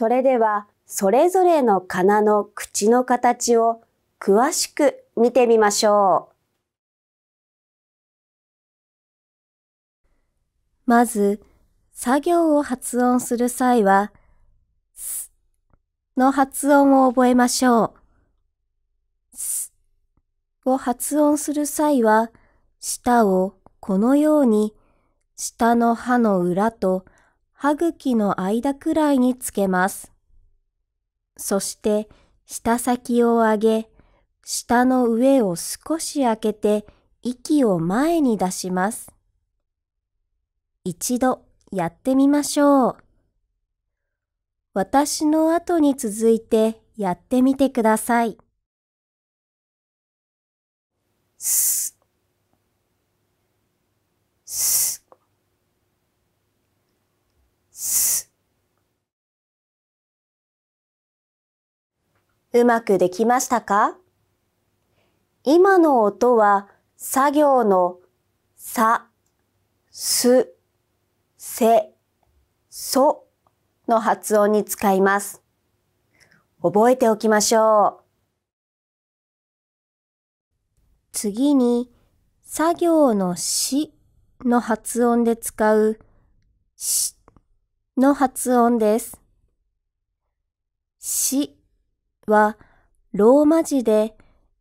それでは、それぞれの仮名の口の形を詳しく見てみましょう。まず、作業を発音する際は、すの発音を覚えましょう。すを発音する際は、舌をこのように、下の歯の裏と歯茎の間くらいにつけます。そして舌先を上げ、舌の上を少し開けて息を前に出します。一度やってみましょう。私の後に続いてやってみてください。うまくできましたか今の音は作業のさ、す、せ、その発音に使います。覚えておきましょう。次に、作業のしの発音で使うしの発音です。しはローマ字で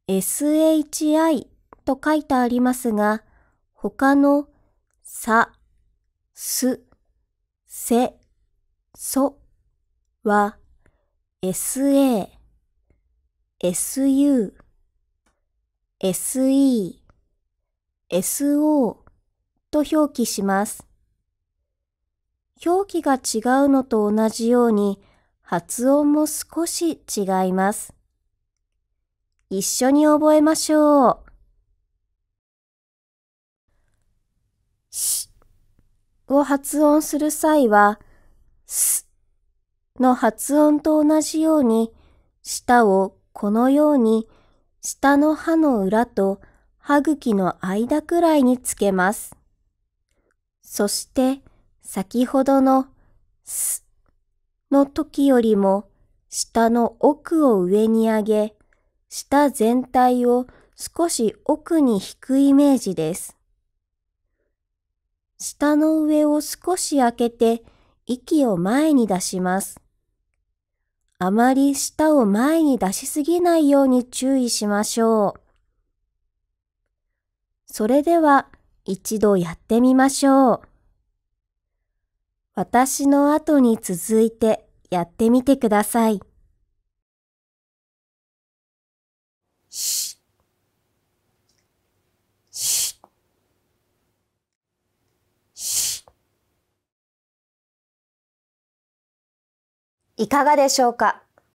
SHI と書いてありますが、他のさ、す、せ、そは SA、SU、SE、SO と表記します。表記が違うのと同じように、発音も少し違います。一緒に覚えましょう。しを発音する際は、すの発音と同じように、舌をこのように、下の歯の裏と歯茎の間くらいにつけます。そして、先ほどのすの時よりも下の奥を上に上げ、下全体を少し奥に引くイメージです。下の上を少し開けて息を前に出します。あまり舌を前に出しすぎないように注意しましょう。それでは一度やってみましょう。私の後に続いてやってみてください。し、し、し。いかがでしょうか